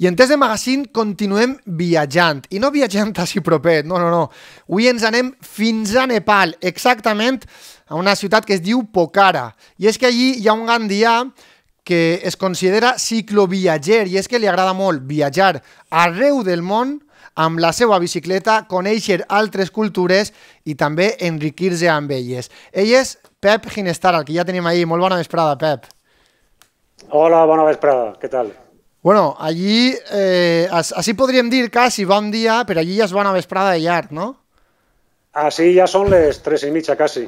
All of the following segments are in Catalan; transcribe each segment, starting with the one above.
I en Test de Magazine continuem viatjant, i no viatjant si propet, no, no, no. Avui ens anem fins a Nepal, exactament a una ciutat que es diu Pokhara. I és que allí hi ha un gandià que es considera cicloviatger, i és que li agrada molt viatjar arreu del món amb la seva bicicleta, conèixer altres cultures i també enriquir-se amb elles. Ell és Pep Ginestar, el que ja tenim ahir. Molt bona vesprada, Pep. Hola, bona vesprada. Què tal? Bueno, allí, eh, así podríem dir quasi bon dia, però allí ja és bona vesprada de llarg, no? Així ah, ja són les 3 i mitja, quasi.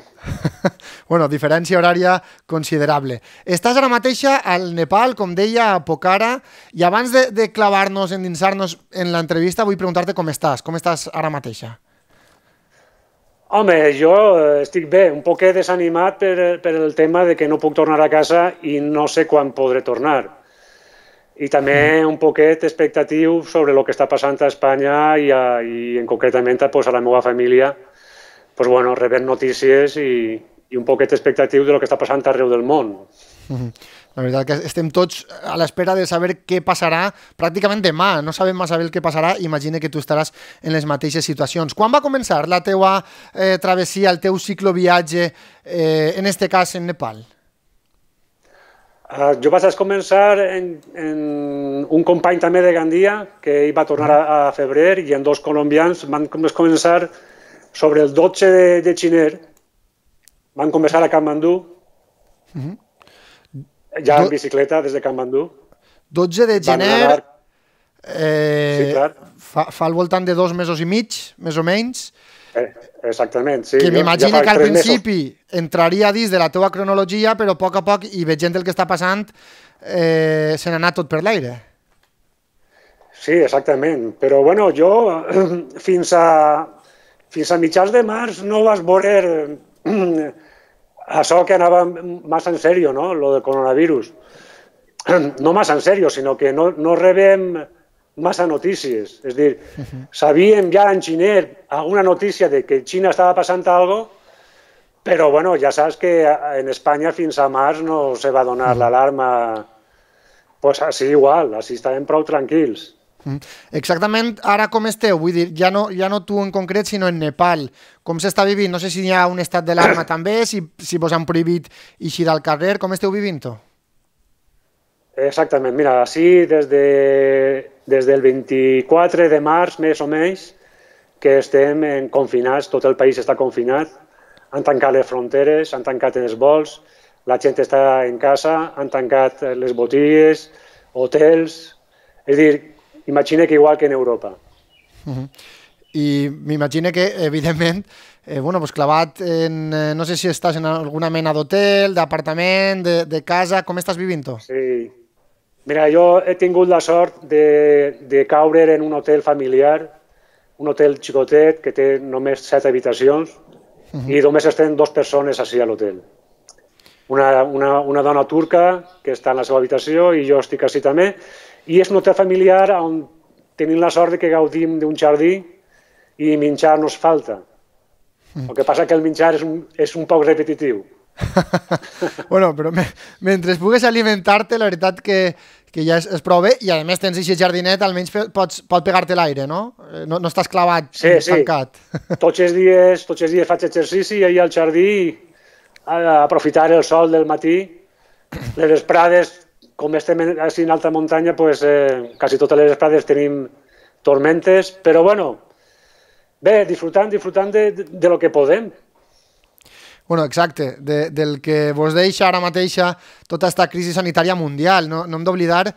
bueno, diferència horària considerable. Estàs ara mateixa al Nepal, com deia, a Pokhara, i abans de, de clavar-nos, endinsar-nos en l'entrevista, vull preguntar-te com estàs, com estàs ara mateixa? Home, jo eh, estic bé, un poquet desanimat per, per el tema de que no puc tornar a casa i no sé quan podré tornar i també mm. un poquet expectatiu sobre el que està passant a Espanya i, a, i en concretament pues, a la meva família pues, bueno, rebent notícies i, i un poquet expectatiu de lo que està passant arreu del món. Mm -hmm. La veritat que estem tots a l'espera de saber què passarà pràcticament demà. No sabem massa bé el que passarà. Imagine que tu estaràs en les mateixes situacions. Quan va començar la teua eh, travessia, el teu cicloviatge, eh, en este cas en Nepal? Uh, jo vaig començar en, en un company també de Gandia, que ell va tornar a, a febrer, i en dos colombians van començar sobre el 12 de, de Xiner, van començar a Kathmandú, uh -huh. ja en Do... bicicleta des de Kathmandú. 12 de gener, eh, sí, clar. fa, fa al voltant de dos mesos i mig, més o menys, Eh, exactament, sí. Que m'imagino ja que al principi mesos. entraria dins de la teva cronologia, però a poc a poc, i veient el que està passant, eh, se n'ha anat tot per l'aire. Sí, exactament. Però bueno, jo fins a, fins a mitjans de març no vas veure això que anava massa en sèrio, no? Lo del coronavirus. No massa en sèrio, sinó que no, no rebem massa notícies. És dir, mhm. sabíem ja en Xinet alguna notícia de que Xina estava passant algo, però bueno, ja saps que en Espanya fins a març no se va donar mhm. l'alarma. Doncs pues així igual, així estàvem prou tranquils. Mhm. Exactament, ara com esteu? Vull dir, ja no, ja no tu en concret, sinó en Nepal. Com s'està vivint? No sé si hi ha un estat d'alarma també, si, si vos han prohibit eixir al carrer, com esteu vivint-ho? Exactament, mira, així des, de, des del 24 de març, més o menys, que estem en confinats, tot el país està confinat, han tancat les fronteres, han tancat els vols, la gent està en casa, han tancat les botigues, hotels... És dir, imagina que igual que en Europa. Uh mhm. -huh. I m'imagina que, evidentment, eh, bueno, pues clavat en... Eh, no sé si estàs en alguna mena d'hotel, d'apartament, de, de casa... Com estàs vivint-ho? Sí, Mira, jo he tingut la sort de, de caure en un hotel familiar, un hotel xicotet que té només set habitacions uh mhm. -huh. i només estem dues persones així a l'hotel. Una, una, una dona turca que està en la seva habitació i jo estic així també. I és un hotel familiar on tenim la sort de que gaudim d'un jardí i menjar nos falta. Mhm. El que passa que el menjar és un, és un poc repetitiu. bueno, però me, mentre pugues alimentar-te, la veritat que, que ja es, és prou bé, i a més tens aquest jardinet, almenys pots, pot pegar-te l'aire, no? Eh, no? No estàs clavat, sí, sí. tancat. Tots els dies, tots els dies faig exercici i ahir al jardí a aprofitar el sol del matí, les esprades, com estem així en alta muntanya, pues, eh, quasi totes les esprades tenim tormentes, però bueno, bé, disfrutant, disfrutant de, de, de lo que podem, bueno, exacte, de, del que vos deixa ara mateixa tota aquesta crisi sanitària mundial. No, no hem d'oblidar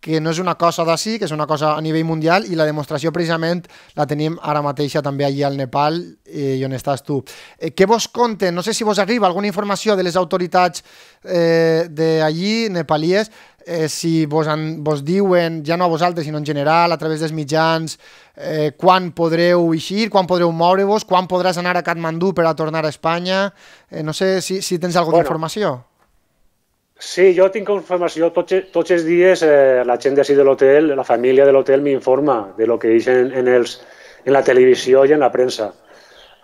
que no és una cosa d'ací, que és una cosa a nivell mundial i la demostració precisament la tenim ara mateixa també allí al Nepal eh, i on estàs tu. Eh, què vos conten? No sé si vos arriba alguna informació de les autoritats eh, d'allí, nepalies, eh, si vos, en, vos diuen, ja no a vosaltres, sinó en general, a través dels mitjans, eh, quan podreu eixir, quan podreu moure-vos, quan podràs anar a Katmandú per a tornar a Espanya... Eh, no sé si, si tens alguna bueno, informació. Sí, jo tinc informació tots, tots els dies, eh, la gent d'ací de l'hotel, la família de l'hotel m'informa de lo que deixen en, els, en la televisió i en la premsa.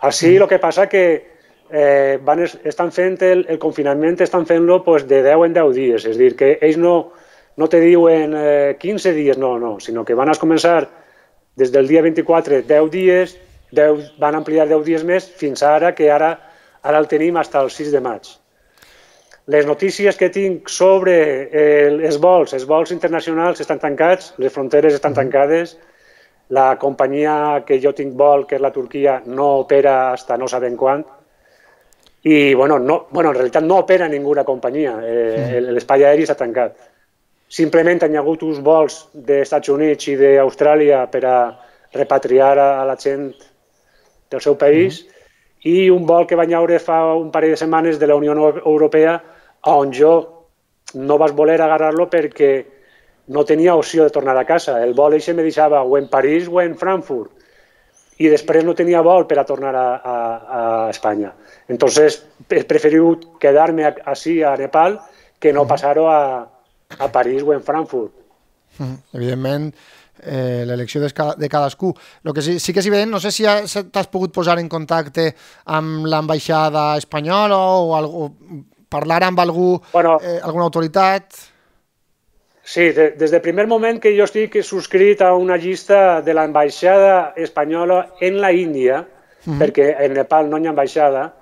Així el mm. que passa que eh, van, estan fent el, el confinament, estan fent-lo pues, de 10 en 10 dies, és dir, que ells no, no te diuen eh, 15 dies, no, no, sinó que van a començar des del dia 24 10 dies, 10, van ampliar 10 dies més fins ara, que ara, ara el tenim fins al 6 de maig. Les notícies que tinc sobre eh, els vols, els vols internacionals estan tancats, les fronteres estan tancades, la companyia que jo tinc vol, que és la Turquia, no opera hasta no saben quan, i bueno, no, bueno, en realitat no opera ninguna companyia, eh, l'espai aeri s'ha tancat. Simplement han hagut uns vols dels Estats Units i d'Austràlia per a repatriar a, a la gent del seu país, mm -hmm i un vol que van haure fa un parell de setmanes de la Unió Europea on jo no vas voler agarrar-lo perquè no tenia opció de tornar a casa. El vol eixe me deixava o en París o en Frankfurt i després no tenia vol per a tornar a, a, a Espanya. Entonces he preferit quedar-me així a Nepal que no passar-ho a, a París o en Frankfurt. Evidentment, eh, l'elecció de, de cadascú. Lo que sí, sí que si veient, no sé si t'has pogut posar en contacte amb l'ambaixada espanyola o, o Parlar amb algú, bueno, eh, alguna autoritat... Sí, de, des del primer moment que jo estic subscrit a una llista de l'ambaixada espanyola en la Índia, mm -hmm. perquè en Nepal no hi ha ambaixada,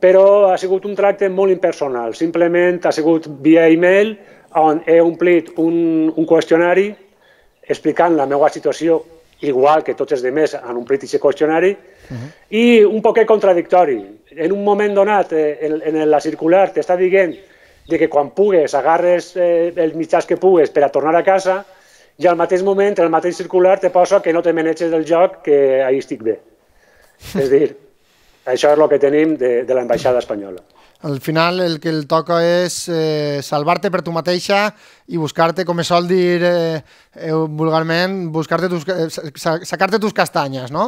però ha sigut un tracte molt impersonal. Simplement ha sigut via e-mail on he omplit un, un qüestionari explicant la meva situació igual que tots els altres han omplit aquest qüestionari, uh mhm. -huh. i un poquet contradictori, en un moment donat eh, en, en la circular t'està dient de que quan pugues agarres eh, els mitjans que pugues per a tornar a casa i al mateix moment, en el mateix circular te posa que no te menetges del joc, que ahir estic bé. És dir, això és el que tenim de, de l'ambaixada espanyola. Al final el que el toca és eh, salvar-te per tu mateixa i buscar-te, com es sol dir eh, eh, vulgarment, buscar-te tus, eh, sacar-te tus castanyes, no?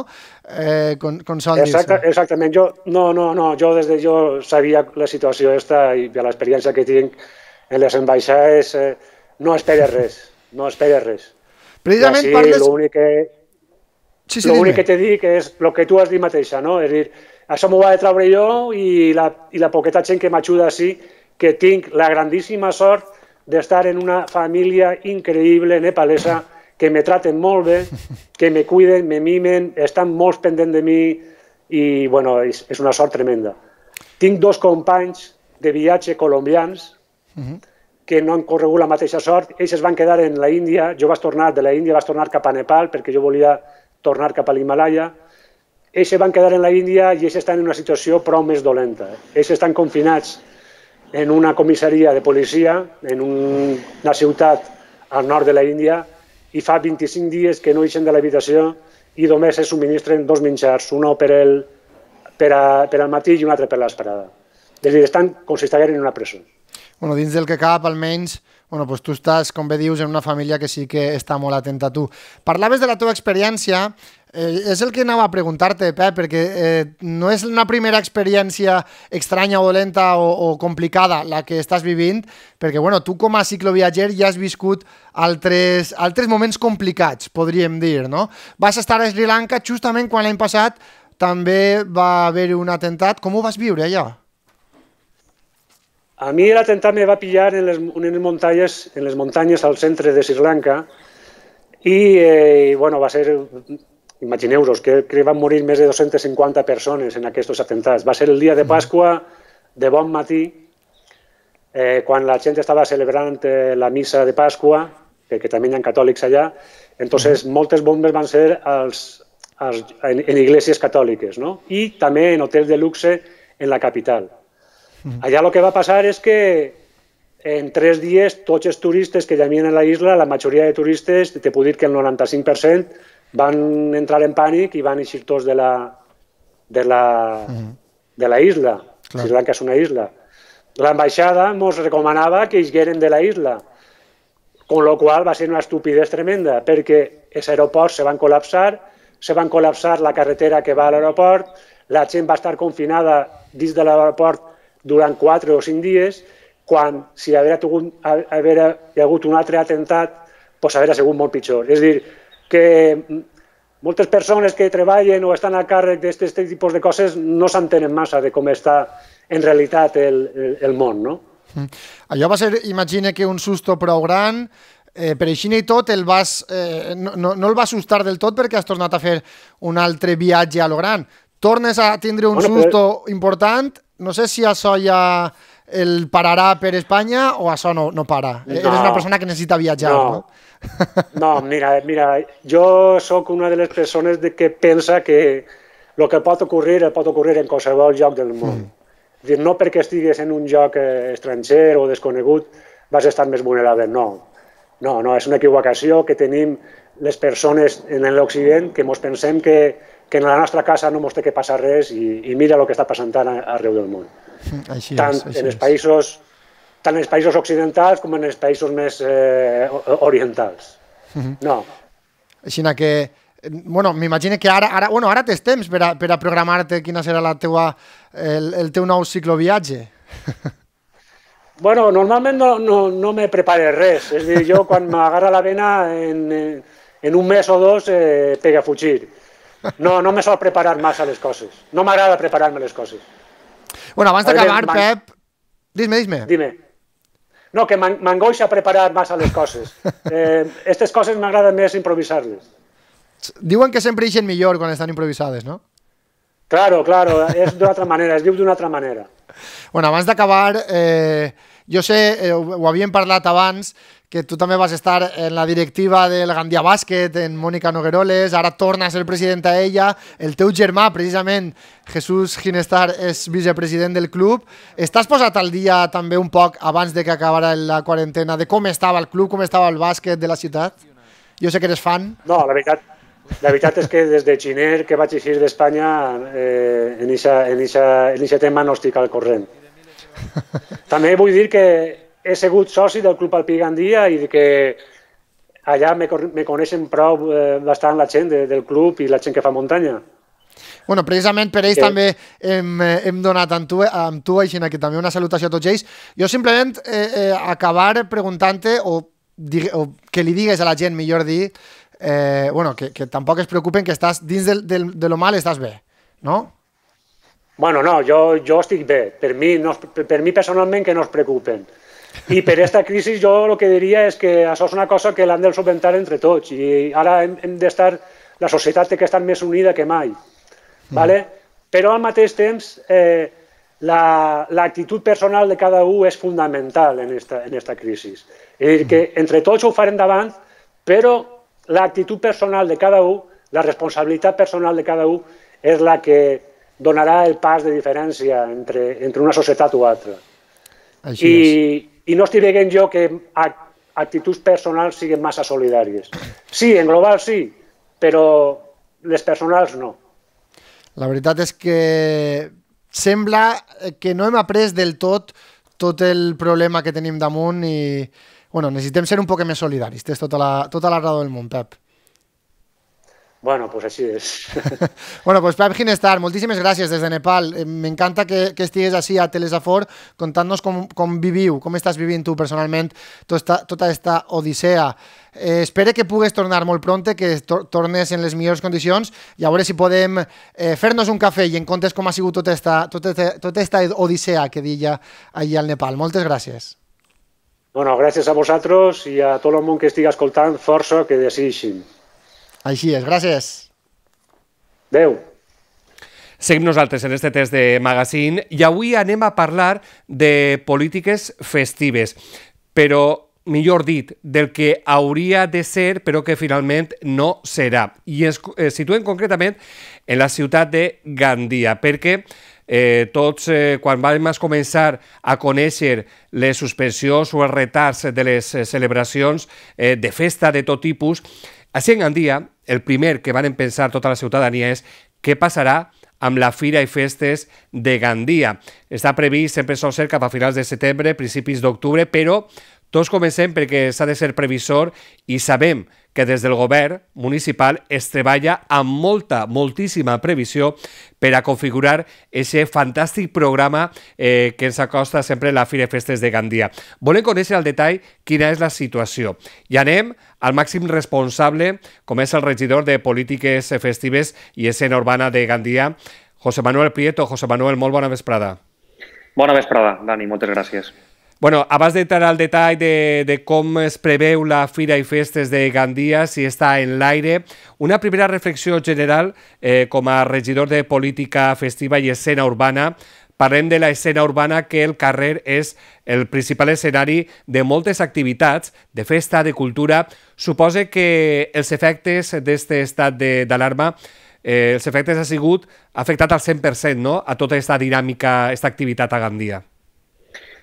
Eh, con, con sol Exacte, exactament. Jo, no, no, no, jo des de jo sabia la situació esta i l'experiència que tinc en les ambaixades eh, no esperes res, no esperes res. Precisament així, parles... L'únic que, sí, sí, que te dic és el que tu has dit mateixa, no? És dir, això m'ho va de treure jo i la, i la poqueta gent que m'ajuda així, que tinc la grandíssima sort d'estar en una família increïble nepalesa que me traten molt bé, que me cuiden, me mimen, estan molt pendent de mi i bueno, és, és una sort tremenda. Tinc dos companys de viatge colombians uh mhm. -huh. que no han corregut la mateixa sort. Ells es van quedar en la Índia, jo vaig tornar de la Índia, vaig tornar cap a Nepal perquè jo volia tornar cap a l'Himalaya ells se van quedar en la Índia i ells estan en una situació prou més dolenta. Ells estan confinats en una comissaria de policia, en un, una ciutat al nord de la Índia, i fa 25 dies que no eixen de l'habitació i només es subministren dos menjars, un per, el, per, a, per al matí i un altre per l'esperada. estan com si estiguessin en una presó bueno, dins del que cap, almenys, bueno, pues tu estàs, com bé dius, en una família que sí que està molt atenta a tu. Parlaves de la teva experiència, eh, és el que anava a preguntar-te, Pep, perquè eh, no és una primera experiència estranya o dolenta o, o complicada la que estàs vivint, perquè bueno, tu com a cicloviatger ja has viscut altres, altres moments complicats, podríem dir, no? Vas estar a Sri Lanka justament quan l'any passat també va haver un atemptat. Com ho vas viure allò? Ja? A mi l'atemptat me va pillar en les, les muntanyes, en les muntanyes al centre de Sri Lanka i, eh, bueno, va ser imagineu-vos que, que van morir més de 250 persones en aquests atemptats. Va ser el dia de mm. Pasqua, de bon matí, eh, quan la gent estava celebrant eh, la missa de Pasqua, que, que també hi ha catòlics allà, entonces mm. moltes bombes van ser als, als, en, en iglesias catòliques, no? i també en hotels de luxe en la capital. Allà el que va passar és que en tres dies tots els turistes que hi havia a la isla, la majoria de turistes, t'he pogut dir que el 95%, van entrar en pànic i van eixir tots de la, de la, uh -huh. de la isla. Clar. la que és una isla. L'ambaixada ens recomanava que isgueren de la isla, con lo qual va ser una estupidesa tremenda, perquè els aeroports se van col·lapsar, se van col·lapsar la carretera que va a l'aeroport, la gent va estar confinada dins de l'aeroport durant 4 o 5 dies, quan si haver, tingut, haver, hi hagut un altre atemptat, pues haguera sigut molt pitjor. És a dir, que moltes persones que treballen o estan a càrrec d'aquest tipus de coses no s'entenen massa de com està en realitat el, el, el món, no? Mm. Allò va ser, imagina que un susto prou gran, eh, per així i tot el vas, eh, no, no el va assustar del tot perquè has tornat a fer un altre viatge a lo gran, tornes a tindre un bueno, susto però... important. No sé si això ja el pararà per Espanya o això no, no para. E-, no, Eres una persona que necessita viatjar, no? No, no mira, eh, mira, jo sóc una de les persones de que pensa que el que pot ocorrir pot ocorrir en qualsevol lloc del món. Mm. És dir, no perquè estigues en un lloc eh, estranger o desconegut vas estar més vulnerable, no. No, no, és una equivocació que tenim les persones en l'Occident que ens pensem que que en la nostra casa no ens té que passar res i, i mira el que està passant arreu del món. Així és, tant, així en els països, tant en els països occidentals com en els països més eh, orientals. Mhm. No. Així que bueno, m'imagino que ara, ara, bueno, ara tens temps per a, per a programar-te quina serà la teua, el, el teu nou cicloviatge. Bueno, normalment no, no, no me prepare res. És dir, jo quan m'agarra la vena en, en un mes o dos eh, pega a fugir. No, no me sol preparar massa les coses. No m'agrada preparar-me les coses. Bueno, abans d'acabar, Pep... Dis-me, dis-me. Dime. No, que m'angoixa preparar massa les coses. Eh, estes coses m'agrada més improvisar-les. Diuen que sempre eixen millor quan estan improvisades, no? Claro, claro, és d'una altra manera, es viu d'una altra manera. Bueno, abans d'acabar, eh, jo sé, eh, ho, havíem parlat abans, que tu també vas estar en la directiva del Gandia Bàsquet, en Mònica Nogueroles, ara torna a ser a ella, el teu germà, precisament, Jesús Ginestar, és vicepresident del club. Estàs posat al dia també un poc abans de que acabara la quarantena de com estava el club, com estava el bàsquet de la ciutat? Jo sé que eres fan. No, la veritat, la veritat és que des de Xiner, que vaig eixir d'Espanya, eh, en aquest tema no estic al corrent. També vull dir que he sigut soci del Club Alpí Gandia i que allà me, me coneixen prou eh, bastant la gent de, del club i la gent que fa muntanya. Bueno, precisament per ells sí. Eh. també hem, eh, hem donat amb tu, amb tu Aixina, que també una salutació a tots ells. Jo simplement eh, eh, acabar preguntant-te o, o que li digues a la gent, millor dir, eh, bueno, que, que tampoc es preocupen que estàs dins del, del, de lo mal estàs bé, no? Bueno, no, jo, jo estic bé. Per mi, no, per mi personalment que no es preocupen. I per aquesta crisi jo el que diria és que això és una cosa que l'hem de solventar entre tots i ara hem, hem d'estar, la societat té que estar més unida que mai. Vale? Mm. Però al mateix temps eh, l'actitud la, personal de cada un és fundamental en esta, en esta crisi. És dir, que mm. entre tots ho farem davant, però l'actitud personal de cada un, la responsabilitat personal de cada un és la que donarà el pas de diferència entre, entre una societat o altra. Així I, és. I no estic veient jo que actituds personals siguin massa solidàries. Sí, en global sí, però les personals no. La veritat és que sembla que no hem après del tot tot el problema que tenim damunt i bueno, necessitem ser un poc més solidaris. Tens tota la, tota la raó del món, Pep. Bueno, pues así es. bueno, pues Pep Ginestar, moltíssimes gràcies des de Nepal. Eh, m'encanta que, que estigues així a Telesafor contant-nos com, com viviu, com estàs vivint tu personalment tota, tota esta odissea. Eh, espero que pugues tornar molt pronte, que to tornes en les millors condicions i a veure si podem eh, fer-nos un cafè i en comptes com ha sigut tota esta, tota, tota esta odissea que deia allà al Nepal. Moltes gràcies. Bueno, gràcies a vosaltres i a tot el món que estigui escoltant, força que decideixin. Així és, gràcies. Adéu. Seguim nosaltres en este test de magazine i avui anem a parlar de polítiques festives, però millor dit, del que hauria de ser però que finalment no serà. I es eh, situem concretament en la ciutat de Gandia, perquè eh, tots, eh, quan vam començar a conèixer les suspensions o els retards de les eh, celebracions eh, de festa de tot tipus, així en Gandia, el primer que van pensar tota la ciutadania és què passarà amb la Fira i Festes de Gandia. Està previst, sempre sol ser cap a finals de setembre, principis d'octubre, però tots comencem perquè s'ha de ser previsor i sabem que des del govern municipal es treballa amb molta, moltíssima previsió per a configurar aquest fantàstic programa eh, que ens acosta sempre la Fira Festes de Gandia. Volem conèixer al detall quina és la situació. I anem al màxim responsable, com és el regidor de Polítiques Festives i Escena Urbana de Gandia, José Manuel Prieto. José Manuel, molt bona vesprada. Bona vesprada, Dani, moltes gràcies. Bueno, abans d'entrar al detall de, de com es preveu la Fira i Festes de Gandia, si està en l'aire, una primera reflexió general eh, com a regidor de Política Festiva i Escena Urbana, parlem de l'escena urbana que el carrer és el principal escenari de moltes activitats, de festa, de cultura. Suposa que els efectes d'aquest estat d'alarma eh, els efectes ha sigut afectat al 100%, no?, a tota aquesta dinàmica, aquesta activitat a Gandia.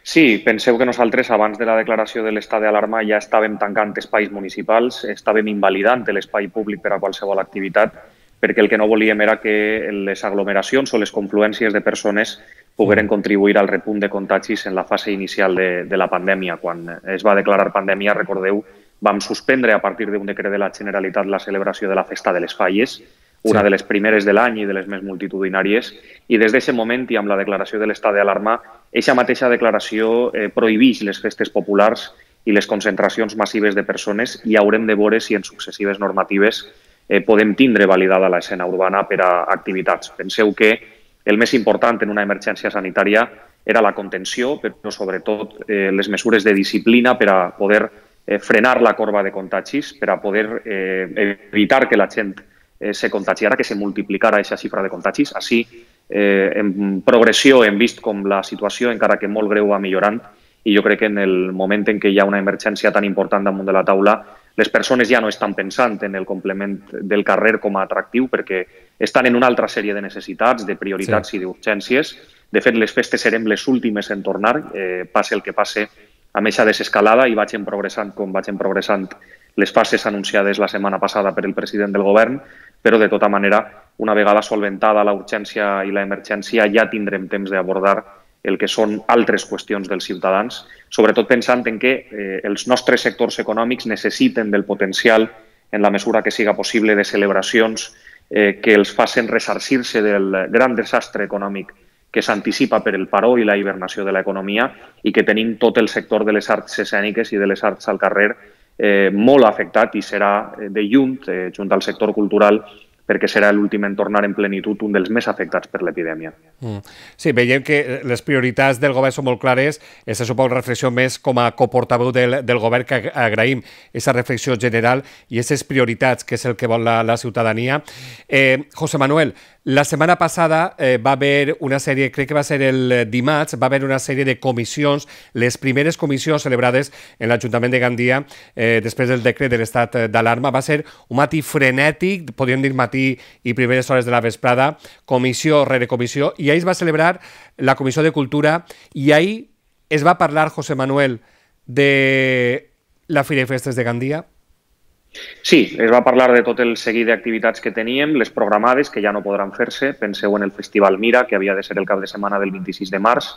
Sí, penseu que nosaltres abans de la declaració de l'estat d'alarma ja estàvem tancant espais municipals, estàvem invalidant l'espai públic per a qualsevol activitat, perquè el que no volíem era que les aglomeracions o les confluències de persones pogueren mm. contribuir al repunt de contagis en la fase inicial de, de la pandèmia. Quan es va declarar pandèmia, recordeu, vam suspendre a partir d'un decret de la Generalitat la celebració de la Festa de les Falles, una sí. de les primeres de l'any i de les més multitudinàries, i des d'aquest moment i amb la declaració de l'estat d'alarma, aquesta mateixa declaració eh, prohibix les festes populars i les concentracions massives de persones i haurem de veure si en successives normatives eh, podem tindre validada l'escena urbana per a activitats. Penseu que el més important en una emergència sanitària era la contenció, però sobretot eh, les mesures de disciplina per a poder eh, frenar la corba de contagis, per a poder eh, evitar que la gent eh, se contagiara, que se multiplicara aquesta xifra de contagis. Així, eh, en progressió hem vist com la situació, encara que molt greu, va millorant i jo crec que en el moment en què hi ha una emergència tan important damunt de la taula, les persones ja no estan pensant en el complement del carrer com a atractiu perquè estan en una altra sèrie de necessitats, de prioritats sí. i d'urgències. De fet, les festes serem les últimes en tornar, eh, passe el que passe amb aquesta desescalada i vagin progressant com vagin progressant les fases anunciades la setmana passada per el president del govern, però de tota manera, una vegada solventada la urgència i la emergència, ja tindrem temps d'abordar el que són altres qüestions dels ciutadans, sobretot pensant en que eh, els nostres sectors econòmics necessiten del potencial, en la mesura que siga possible, de celebracions eh, que els facin ressarcir-se del gran desastre econòmic que s'anticipa per el paró i la hibernació de l'economia i que tenim tot el sector de les arts escèniques i de les arts al carrer eh, molt afectat i serà eh, de lluny, eh, junt al sector cultural, perquè serà l'últim en tornar en plenitud un dels més afectats per l'epidèmia. Mm. Sí, veiem que les prioritats del govern són molt clares. Aquesta suposa reflexió més com a coportaveu del, del govern que agraïm, aquesta reflexió general i aquestes prioritats, que és el que vol la, la ciutadania. Eh, José Manuel, la setmana passada eh, va haver una sèrie, crec que va ser el eh, dimarts, va haver una sèrie de comissions, les primeres comissions celebrades en l'Ajuntament de Gandia eh, després del decret de l'estat eh, d'alarma. Va ser un matí frenètic, podríem dir matí i primeres hores de la vesprada, comissió rere comissió, i ahir es va celebrar la Comissió de Cultura i ahir es va parlar, José Manuel, de la Fira i Festes de Gandia, Sí, es va parlar de tot el seguit d'activitats que teníem, les programades, que ja no podran fer-se. Penseu en el Festival Mira, que havia de ser el cap de setmana del 26 de març,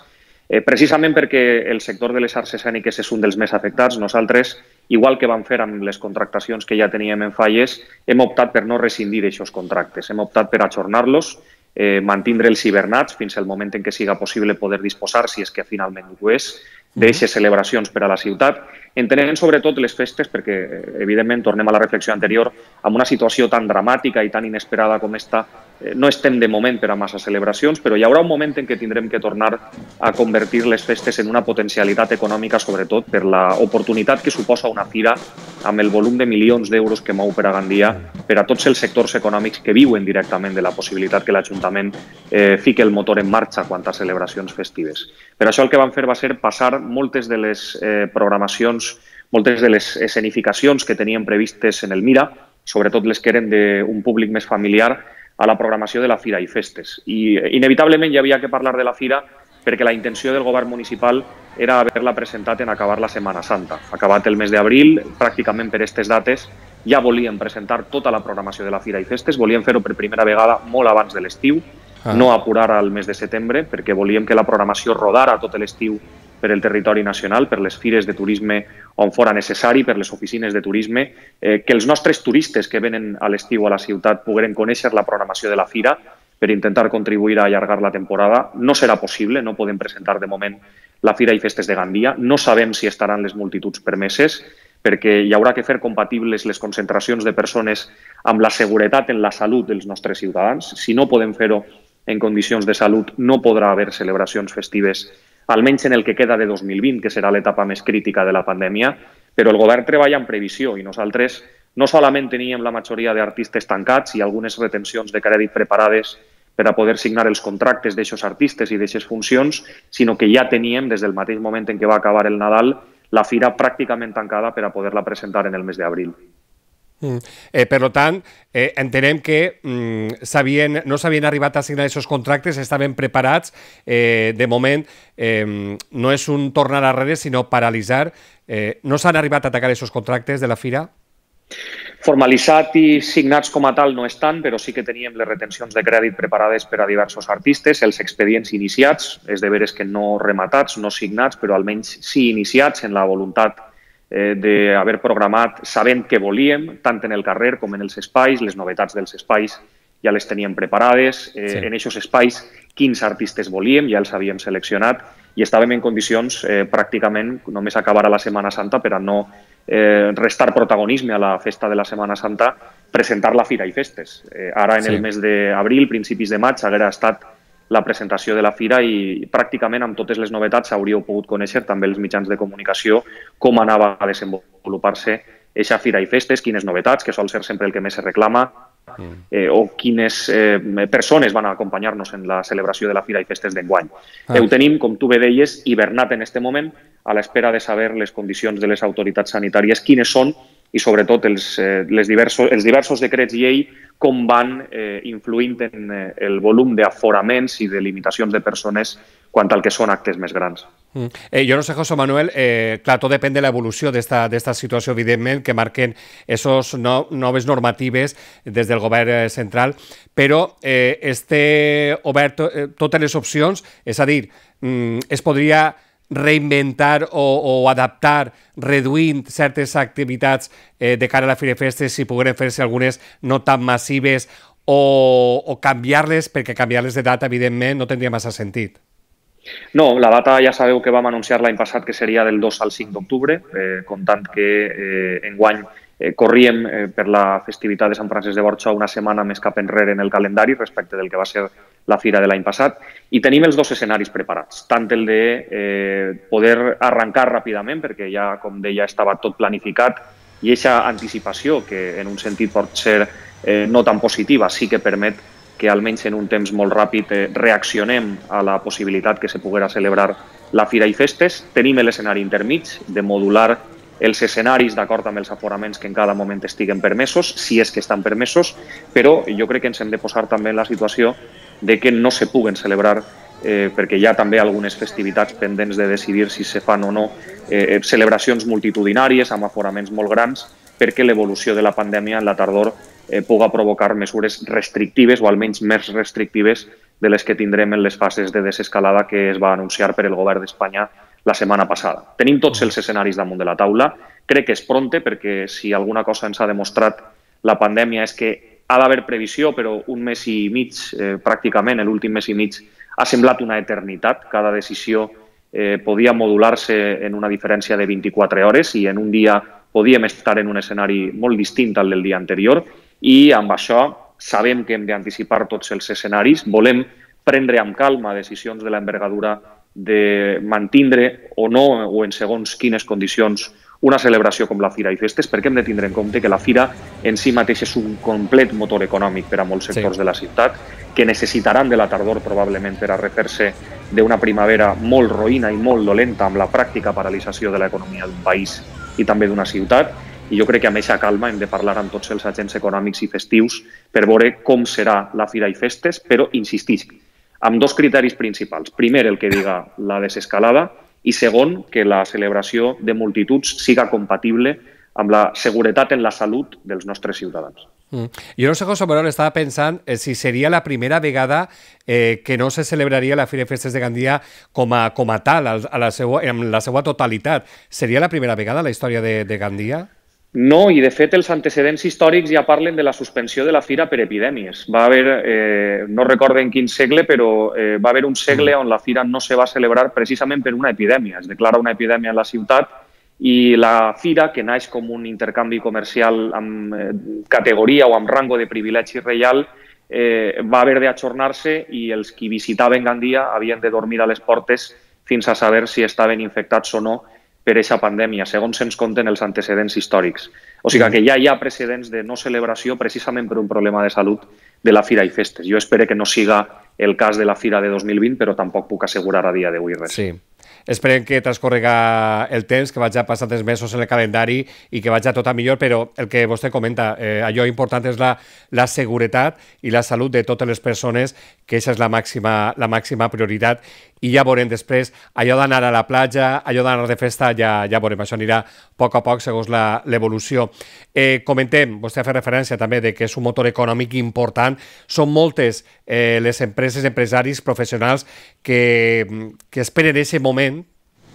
eh, precisament perquè el sector de les arts escèniques és un dels més afectats. Nosaltres, igual que vam fer amb les contractacions que ja teníem en falles, hem optat per no rescindir aquests contractes, hem optat per ajornar-los, eh, mantindre els hibernats fins al moment en què siga possible poder disposar, si és que finalment ho és, d'aixes celebracions per a la ciutat, entenem sobretot les festes, perquè eh, evidentment tornem a la reflexió anterior, amb una situació tan dramàtica i tan inesperada com esta, Eh, no estem de moment per a massa celebracions, però hi haurà un moment en què tindrem que tornar a convertir les festes en una potencialitat econòmica, sobretot per l'oportunitat que suposa una fira amb el volum de milions d'euros que mou per a Gandia per a tots els sectors econòmics que viuen directament de la possibilitat que l'Ajuntament eh, fique el motor en marxa quant a celebracions festives. Per això el que van fer va ser passar moltes de les eh, programacions, moltes de les escenificacions que tenien previstes en el Mira, sobretot les que eren d'un públic més familiar, a la programació de la Fira i festes. I eh, inevitablement hi havia que parlar de la Fira perquè la intenció del govern municipal era haver-la presentat en acabar la Setmana Santa. Acabat el mes d'abril, pràcticament per aquestes dates, ja volíem presentar tota la programació de la Fira i Festes, volíem fer-ho per primera vegada molt abans de l'estiu, ah. no apurar al mes de setembre, perquè volíem que la programació rodara tot l'estiu per el territori nacional, per les fires de turisme on fora necessari, per les oficines de turisme, eh, que els nostres turistes que venen a l'estiu a la ciutat pogueren conèixer la programació de la fira per intentar contribuir a allargar la temporada. No serà possible, no podem presentar de moment la Fira i Festes de Gandia. No sabem si estaran les multituds permeses, perquè hi haurà que fer compatibles les concentracions de persones amb la seguretat en la salut dels nostres ciutadans. Si no podem fer-ho en condicions de salut, no podrà haver celebracions festives almenys en el que queda de 2020, que serà l'etapa més crítica de la pandèmia, però el govern treballa en previsió i nosaltres no solament teníem la majoria d'artistes tancats i algunes retencions de crèdit preparades per a poder signar els contractes d'aixòs artistes i d'aixòs funcions, sinó que ja teníem, des del mateix moment en què va acabar el Nadal, la fira pràcticament tancada per a poder-la presentar en el mes d'abril. Mm. Eh, per tant, eh, entenem que mm, sabien, no s'havien arribat a signar aquests contractes, estaven preparats. Eh, de moment, eh, no és un tornar enrere, sinó paralitzar. Eh, no s'han arribat a atacar aquests contractes de la Fira? Formalitzat i signats com a tal no estan, però sí que teníem les retencions de crèdit preparades per a diversos artistes, els expedients iniciats, és de veres que no rematats, no signats, però almenys sí iniciats en la voluntat eh, d'haver programat sabent què volíem, tant en el carrer com en els espais, les novetats dels espais ja les teníem preparades, eh, sí. en aquests espais quins artistes volíem, ja els havíem seleccionat i estàvem en condicions eh, pràcticament només acabar a la Setmana Santa per a no eh, restar protagonisme a la festa de la Setmana Santa, presentar la Fira i Festes. Eh, ara, en sí. el mes d'abril, principis de maig, haguera estat la presentació de la fira i pràcticament amb totes les novetats hauríeu pogut conèixer també els mitjans de comunicació com anava a desenvolupar-se aquesta fira i festes, quines novetats, que sol ser sempre el que més es reclama, mm. eh, o quines eh, persones van a acompanyar-nos en la celebració de la Fira i Festes d'enguany. Ah. Eh, ho tenim, com tu bé deies, hivernat en este moment, a l'espera de saber les condicions de les autoritats sanitàries, quines són i sobretot els, eh, les diversos, els diversos decrets llei com van eh, influint en eh, el volum d'aforaments i de limitacions de persones quant al que són actes més grans. Mm. Eh, jo no sé, José Manuel, eh, clar, tot depèn de l'evolució d'esta situació, evidentment, que marquen esos no, noves normatives des del govern eh, central, però eh, este obert eh, totes les opcions, és a dir, mm, es podria reinventar o, o adaptar, reduint certes activitats eh, de cara a la Fira Festes si poguessin fer-se algunes no tan massives o, o canviar-les, perquè canviar-les de data, evidentment, no tindria massa sentit. No, la data ja sabeu que vam anunciar l'any passat que seria del 2 al 5 d'octubre, eh, comptant que eh, enguany guany Eh, corríem eh, per la festivitat de Sant Francesc de Borja una setmana més cap enrere en el calendari respecte del que va ser la fira de l'any passat i tenim els dos escenaris preparats, tant el de eh, poder arrencar ràpidament perquè ja, com deia, estava tot planificat i aquesta anticipació que en un sentit pot ser eh, no tan positiva sí que permet que almenys en un temps molt ràpid eh, reaccionem a la possibilitat que se poguera celebrar la Fira i Festes. Tenim l'escenari intermig de modular els escenaris d'acord amb els aforaments que en cada moment estiguen permesos, si és que estan permesos, però jo crec que ens hem de posar també en la situació de que no se puguen celebrar eh, perquè hi ha també algunes festivitats pendents de decidir si se fan o no eh, eh celebracions multitudinàries amb aforaments molt grans perquè l'evolució de la pandèmia en la tardor eh, puga provocar mesures restrictives o almenys més restrictives de les que tindrem en les fases de desescalada que es va anunciar per el govern d'Espanya la setmana passada. Tenim tots els mm. escenaris damunt de la taula. Crec que és pronte perquè si alguna cosa ens ha demostrat la pandèmia és que ha d'haver previsió, però un mes i mig, eh, pràcticament l'últim mes i mig, ha semblat una eternitat. Cada decisió eh, podia modular-se en una diferència de 24 hores i en un dia podíem estar en un escenari molt distint al del dia anterior i amb això sabem que hem d'anticipar tots els escenaris, volem prendre amb calma decisions de l'envergadura envergadura de mantindre o no, o en segons quines condicions, una celebració com la Fira i Festes, perquè hem de tindre en compte que la Fira en si mateixa és un complet motor econòmic per a molts sectors sí. de la ciutat, que necessitaran de la tardor probablement per a refer-se d'una primavera molt roïna i molt dolenta amb la pràctica paralització de l'economia d'un país i també d'una ciutat, i jo crec que amb aquesta calma hem de parlar amb tots els agents econòmics i festius per veure com serà la Fira i Festes, però insistisc, amb dos criteris principals. Primer, el que diga la desescalada i segon, que la celebració de multituds siga compatible amb la seguretat en la salut dels nostres ciutadans. Mm. Jo no sé, José Manuel, estava pensant eh, si seria la primera vegada eh, que no se celebraria la Fira de Festes de Gandia com a, com a tal, a la seua, en la seva totalitat. Seria la primera vegada a la història de, de Gandia? No, i de fet els antecedents històrics ja parlen de la suspensió de la fira per epidèmies. Va haver, eh, no recordo en quin segle, però eh, va haver un segle mm. on la fira no se va celebrar precisament per una epidèmia. Es declara una epidèmia a la ciutat i la fira, que naix com un intercanvi comercial amb eh, categoria o amb rango de privilegi reial, eh, va haver d'ajornar-se i els qui visitaven Gandia havien de dormir a les portes fins a saber si estaven infectats o no per aquesta pandèmia, segons se'ns compten els antecedents històrics. O sigui que ja hi ha precedents de no celebració precisament per un problema de salut de la Fira i Festes. Jo espero que no siga el cas de la Fira de 2020, però tampoc puc assegurar a dia d'avui res. Sí, esperem que transcorrega el temps, que vagi passant els mesos en el calendari i que vagi tot a tota millor, però el que vostè comenta, eh, allò important és la, la seguretat i la salut de totes les persones, que aquesta és la màxima, la màxima prioritat i ja veurem després, allò d'anar a la platja, allò d'anar de festa, ja, ja veurem, això anirà a poc a poc segons l'evolució. Eh, comentem, vostè ha fet referència també de que és un motor econòmic important, són moltes eh, les empreses, empresaris, professionals que, que esperen aquest moment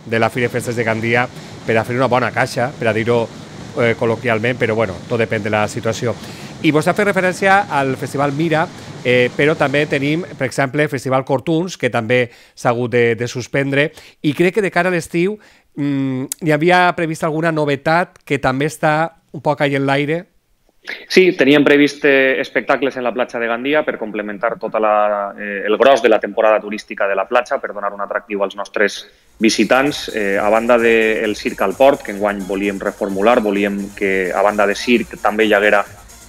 de la Fira de Festes de Gandia per a fer una bona caixa, per a dir-ho eh, col·loquialment, però bueno, tot depèn de la situació. I vos ha fet referència al Festival Mira, eh, però també tenim, per exemple, el Festival Cortuns, que també s'ha hagut de, de suspendre, i crec que de cara a l'estiu mm, hi havia previst alguna novetat que també està un poc ahí en l'aire? Sí, teníem previst eh, espectacles en la platja de Gandia per complementar tot eh, el gros de la temporada turística de la platja, per donar un atractiu als nostres visitants, eh, a banda del de circ al port, que enguany volíem reformular, volíem que a banda de circ també hi haguera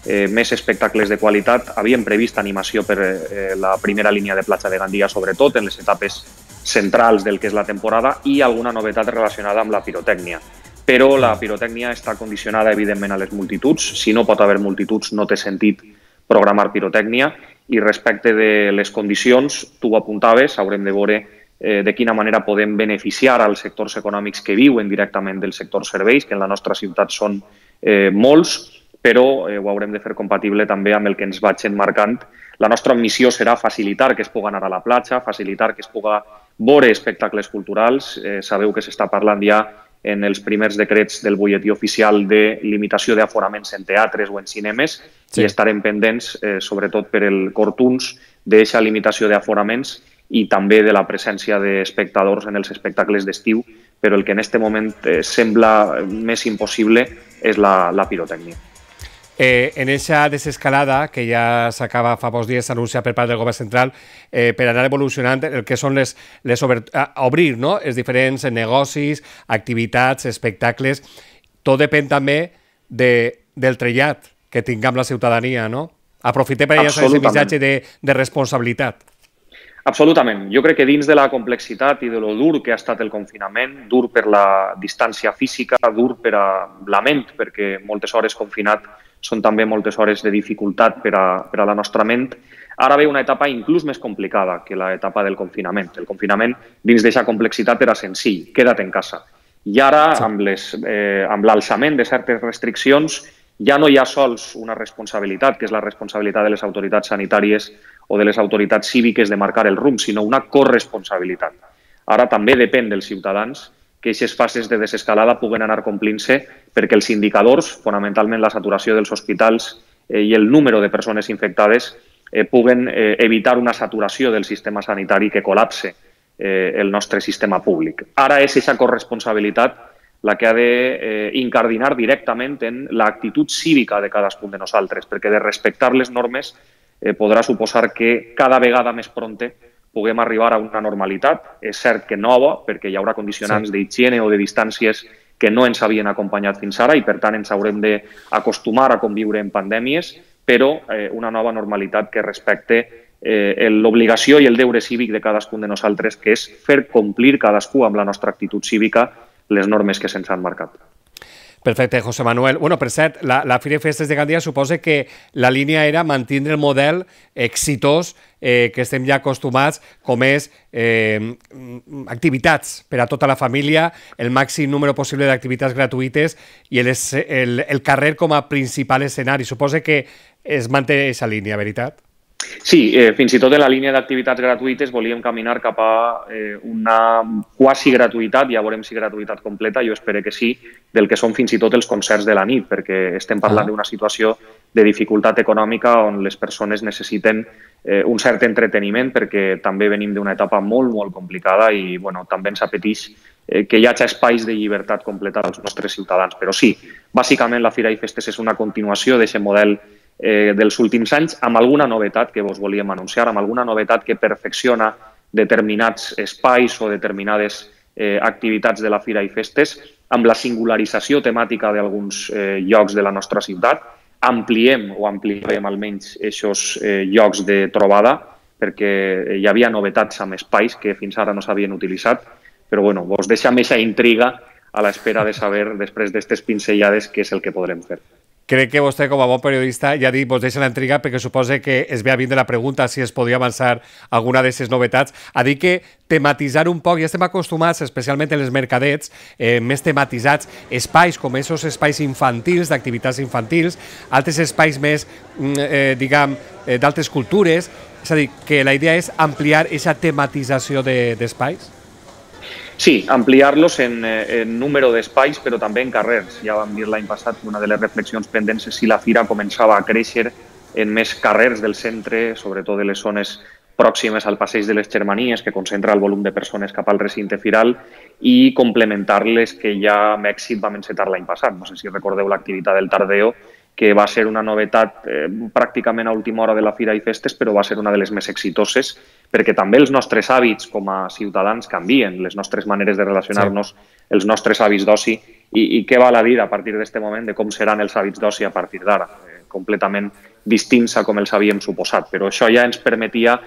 eh, més espectacles de qualitat. Havíem previst animació per eh, la primera línia de platja de Gandia, sobretot en les etapes centrals del que és la temporada, i alguna novetat relacionada amb la pirotècnia. Però la pirotècnia està condicionada, evidentment, a les multituds. Si no pot haver multituds, no té sentit programar pirotècnia. I respecte de les condicions, tu ho apuntaves, haurem de veure eh, de quina manera podem beneficiar als sectors econòmics que viuen directament del sector serveis, que en la nostra ciutat són eh, molts, però eh, ho haurem de fer compatible també amb el que ens vaig enmarcant. La nostra missió serà facilitar que es pugui anar a la platja, facilitar que es pugui veure espectacles culturals. Eh, sabeu que s'està parlant ja en els primers decrets del butlletí oficial de limitació d'aforaments en teatres o en cinemes sí. i estarem pendents, eh, sobretot per el Cortuns, d'aquesta limitació d'aforaments i també de la presència d'espectadors en els espectacles d'estiu, però el que en aquest moment eh, sembla més impossible és la, la pirotècnia. Eh, en aquesta desescalada que ja s'acaba fa pocs dies s'anuncia per part del govern central eh, per anar evolucionant el que són les, les obert, obrir no? els diferents negocis, activitats, espectacles, tot depèn també de, del trellat que tinguem la ciutadania, no? Aprofitem per allà aquest missatge de, de responsabilitat. Absolutament. Jo crec que dins de la complexitat i de lo dur que ha estat el confinament, dur per la distància física, dur per a la ment, perquè moltes hores confinat són també moltes hores de dificultat per a, per a la nostra ment, ara ve una etapa inclús més complicada que l'etapa del confinament. El confinament dins d'aquesta complexitat era senzill, queda't en casa. I ara, eh, amb l'alçament eh, amb de certes restriccions, ja no hi ha sols una responsabilitat, que és la responsabilitat de les autoritats sanitàries o de les autoritats cíviques de marcar el rumb, sinó una corresponsabilitat. Ara també depèn dels ciutadans que aquestes fases de desescalada puguen anar complint-se perquè els indicadors, fonamentalment la saturació dels hospitals eh, i el número de persones infectades, eh, puguen eh, evitar una saturació del sistema sanitari que col·lapse el nostre sistema públic. Ara és aquesta corresponsabilitat la que ha de eh, incardinar directament en la actitud cívica de cadascun de nosaltres, perquè de respectar les normes eh, podrà suposar que cada vegada més pronte puguem arribar a una normalitat. És cert que nova, perquè hi haurà condicionants sí. d'higiene o de distàncies que no ens havien acompanyat fins ara i, per tant, ens haurem d'acostumar a conviure en pandèmies, però eh, una nova normalitat que respecte eh, l'obligació i el deure cívic de cadascun de nosaltres, que és fer complir cadascú amb la nostra actitud cívica les normes que se'ns han marcat. Perfecte, José Manuel. Bueno, per cert, la, la Fira de Festes de Gandia suposa que la línia era mantindre el model exitós eh, que estem ja acostumats, com és eh, activitats per a tota la família, el màxim número possible d'activitats gratuïtes i el, el, el carrer com a principal escenari. Suposa que es manté aquesta línia, veritat? Sí, eh, fins i tot en la línia d'activitats gratuïtes volíem caminar cap a eh, una quasi gratuïtat, ja veurem si gratuïtat completa, jo espero que sí, del que són fins i tot els concerts de la nit, perquè estem parlant ah. d'una situació de dificultat econòmica on les persones necessiten eh, un cert entreteniment perquè també venim d'una etapa molt, molt complicada i bueno, també ens apeteix eh, que hi hagi espais de llibertat completa als nostres ciutadans. Però sí, bàsicament la Fira i Festes és una continuació d'aquest model eh, dels últims anys amb alguna novetat que vos volíem anunciar, amb alguna novetat que perfecciona determinats espais o determinades eh, activitats de la Fira i Festes, amb la singularització temàtica d'alguns eh, llocs de la nostra ciutat, ampliem o ampliem almenys aquests eh, llocs de trobada, perquè eh, hi havia novetats amb espais que fins ara no s'havien utilitzat, però bueno, vos deixem aquesta intriga a l'espera de saber després d'aquestes pincellades què és el que podrem fer crec que vostè, com a bon periodista, ja dic, vos deixa l'intriga perquè suposa que es ve a vindre de la pregunta si es podia avançar alguna d'aquestes novetats. A dir que tematitzar un poc, ja estem acostumats, especialment en els mercadets, eh, més tematitzats, espais com aquests espais infantils, d'activitats infantils, altres espais més, mm, eh, diguem, eh, d'altres cultures, és a dir, que la idea és ampliar aquesta tematització d'espais? De, Sí, ampliar-los en, eh, en número d'espais, però també en carrers. Ja vam dir l'any passat que una de les reflexions pendents és si la fira començava a créixer en més carrers del centre, sobretot de les zones pròximes al passeig de les Germanies, que concentra el volum de persones cap al recinte firal, i complementar-les que ja amb èxit vam encetar l'any passat. No sé si recordeu l'activitat del Tardeo, que va ser una novetat eh, pràcticament a última hora de la Fira i Festes, però va ser una de les més exitoses, perquè també els nostres hàbits com a ciutadans canvien, les nostres maneres de relacionar-nos, sí. els nostres hàbits d'oci, i, i què val a dir a partir d'aquest moment de com seran els hàbits d'oci a partir d'ara, eh, completament distints a com els havíem suposat, però això ja ens permetia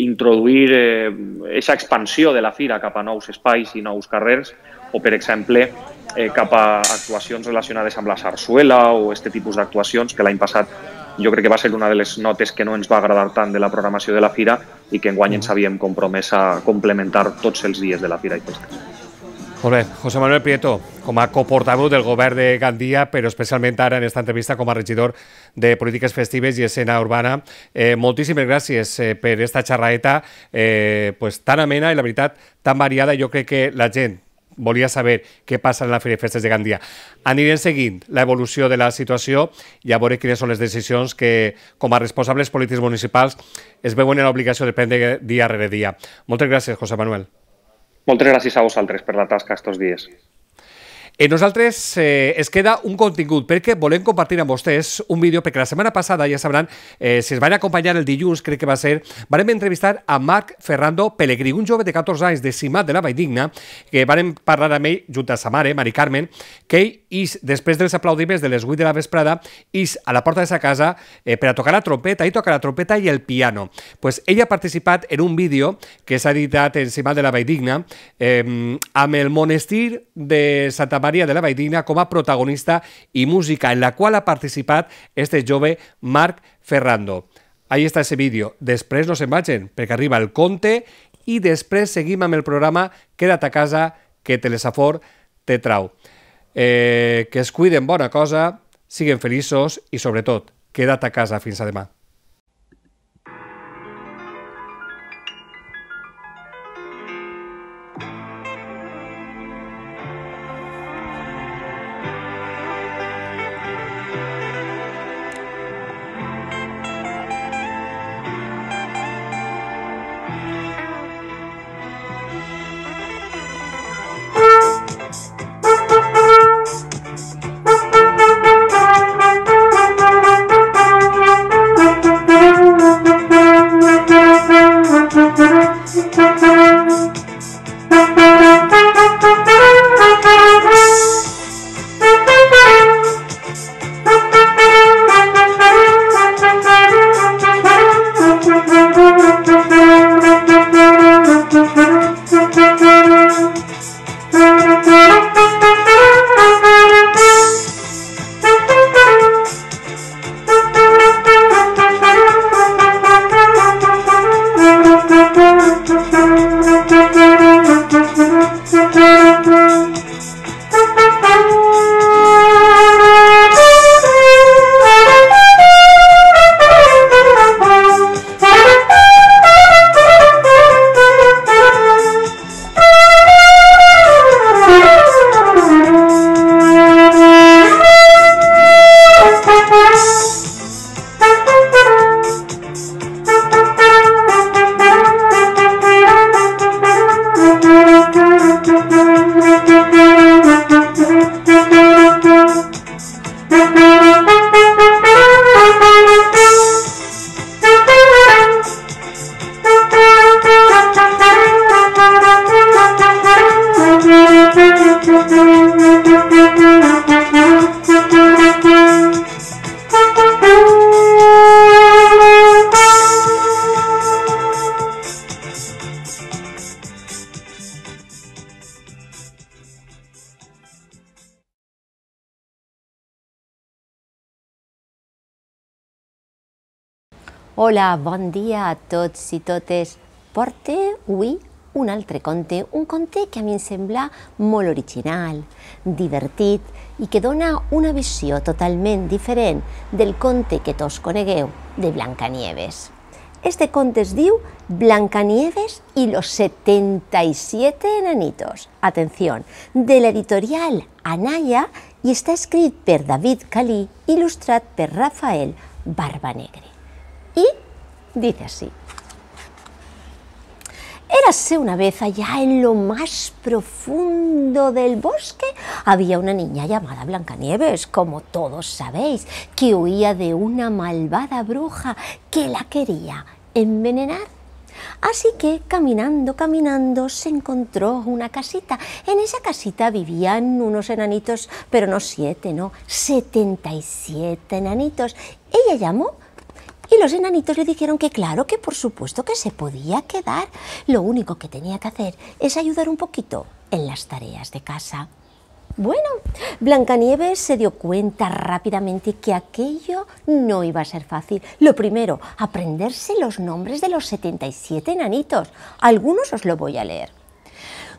introduir aquesta eh, expansió de la fira cap a nous espais i nous carrers, o per exemple eh, cap a actuacions relacionades amb la sarsuela o aquest tipus d'actuacions que l'any passat jo crec que va ser una de les notes que no ens va agradar tant de la programació de la fira i que enguany ens mm. havíem compromès a complementar tots els dies de la fira i festes. Molt bé, José Manuel Prieto, com a coportaveu del govern de Gandia, però especialment ara en aquesta entrevista com a regidor de Polítiques Festives i Escena Urbana, eh, moltíssimes gràcies eh, per aquesta xerraeta eh, pues, tan amena i la veritat tan variada. Jo crec que la gent volia saber què passa en la Fira i Festes de Gandia. Anirem seguint l'evolució de la situació i a veure quines són les decisions que, com a responsables polítics municipals, es veuen en l'obligació de prendre dia rere dia. Moltes gràcies, José Manuel. Moltes gràcies a vosaltres per la tasca aquests dies. Eh, nosaltres eh, es queda un contingut perquè volem compartir amb vostès un vídeo perquè la setmana passada, ja sabran, eh, si es van acompanyar el dilluns, crec que va ser, vam entrevistar a Marc Ferrando Pelegrí, un jove de 14 anys de Cimat de la Valldigna, que vam parlar amb ell, junt a sa mare, Mari Carmen, que ell ix, després dels aplaudiments de les 8 de la vesprada, ix a la porta de sa casa eh, per a tocar la trompeta, i toca la trompeta i el piano. Pues ella ha participat en un vídeo que s'ha editat en Cimat de la Valldigna eh, amb el monestir de Santa Maria de la Vaidina com a protagonista i música, en la qual ha participat este jove Marc Ferrando. Ahí està ese vídeo. Després no se'n vagin, perquè arriba el conte i després seguim amb el programa Queda't a casa, que Telesafor te trau. Eh, que es cuiden bona cosa, siguen feliços i, sobretot, queda't a casa fins a demà. bon dia a tots i totes. Porte avui un altre conte, un conte que a mi em sembla molt original, divertit i que dona una visió totalment diferent del conte que tots conegueu, de Blancanieves. Este conte es diu Blancanieves i los 77 enanitos. Atenció, de l'editorial Anaya i està escrit per David Calí, il·lustrat per Rafael Barbanegre. I Dice así. Érase una vez allá en lo más profundo del bosque había una niña llamada Blancanieves, como todos sabéis, que huía de una malvada bruja que la quería envenenar. Así que caminando, caminando, se encontró una casita. En esa casita vivían unos enanitos, pero no siete, no, siete enanitos. Ella llamó y los enanitos le dijeron que claro, que por supuesto que se podía quedar. Lo único que tenía que hacer es ayudar un poquito en las tareas de casa. Bueno, Blancanieves se dio cuenta rápidamente que aquello no iba a ser fácil. Lo primero, aprenderse los nombres de los 77 enanitos. Algunos os lo voy a leer.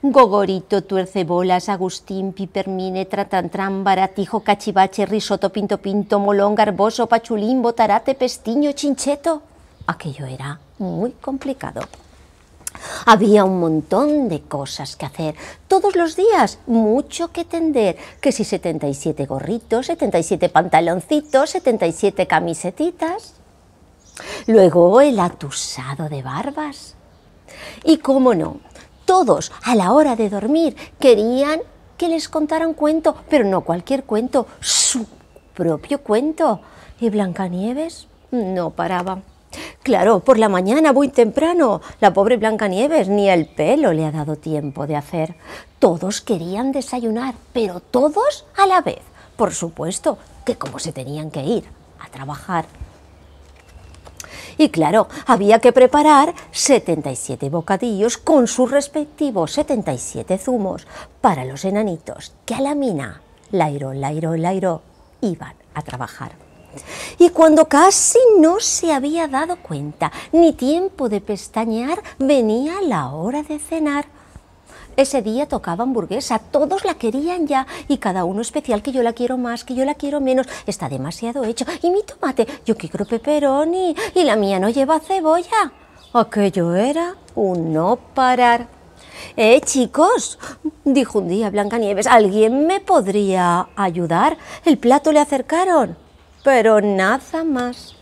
Gogorito, bolas, agustín, pipermine, tratantrán, baratijo, cachivache, risoto, pinto pinto, molón, garboso, pachulín, botarate, pestiño, chincheto. Aquello era muy complicado. Había un montón de cosas que hacer, todos los días, mucho que tender, que si 77 gorritos, 77 pantaloncitos, 77 camisetitas. Luego el atusado de barbas. Y cómo no, todos a la hora de dormir querían que les contara un cuento, pero no cualquier cuento, su propio cuento. Y Blancanieves no paraba. Claro, por la mañana muy temprano, la pobre Blancanieves ni el pelo le ha dado tiempo de hacer. Todos querían desayunar, pero todos a la vez. Por supuesto que como se tenían que ir a trabajar. Y claro, había que preparar 77 bocadillos con sus respectivos 77 zumos para los enanitos que a la mina, lairo, lairo, lairo, iban a trabajar. Y cuando casi no se había dado cuenta, ni tiempo de pestañear, venía la hora de cenar ese día tocaba hamburguesa, todos la querían ya y cada uno especial que yo la quiero más, que yo la quiero menos, está demasiado hecho. Y mi tomate, yo quiero peperoni, y la mía no lleva cebolla. Aquello era un no parar. Eh, chicos, dijo un día Blancanieves, ¿alguien me podría ayudar? El plato le acercaron, pero nada más.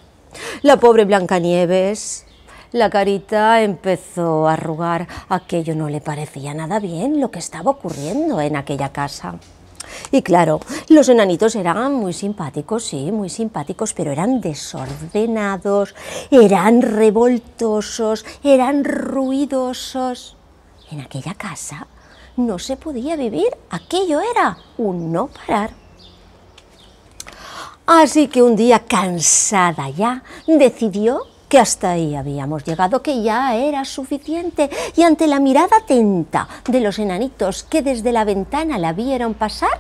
La pobre Blancanieves la carita empezó a arrugar. Aquello no le parecía nada bien lo que estaba ocurriendo en aquella casa. Y claro, los enanitos eran muy simpáticos, sí, muy simpáticos, pero eran desordenados, eran revoltosos, eran ruidosos. En aquella casa no se podía vivir, aquello era un no parar. Así que un día, cansada ya, decidió que hasta ahí habíamos llegado, que ya era suficiente, y ante la mirada atenta de los enanitos que desde la ventana la vieron pasar,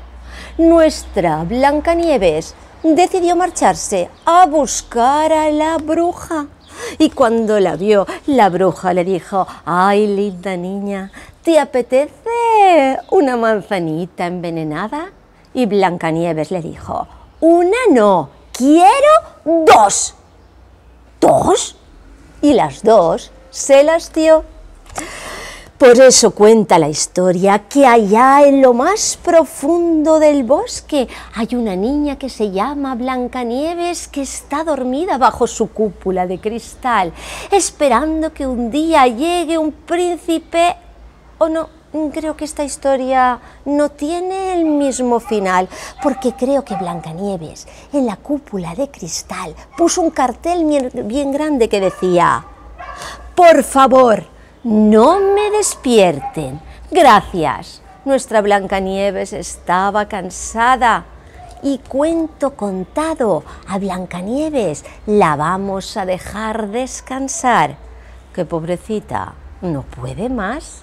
nuestra Blancanieves decidió marcharse a buscar a la bruja. Y cuando la vio, la bruja le dijo, ay, linda niña, ¿te apetece una manzanita envenenada? Y Blancanieves le dijo, una no, quiero dos. ¿Dos? Y las dos se las dio. Por eso cuenta la historia que allá en lo más profundo del bosque hay una niña que se llama Blancanieves que está dormida bajo su cúpula de cristal, esperando que un día llegue un príncipe o no Mm, creo que esta historia no tiene el mismo final, porque creo que Blancanieves, en la cúpula de cristal, puso un cartel bien grande que decía, por favor, no me despierten, gracias. Nuestra Blancanieves estaba cansada y cuento contado a Blancanieves, la vamos a dejar descansar, que pobrecita, no puede más.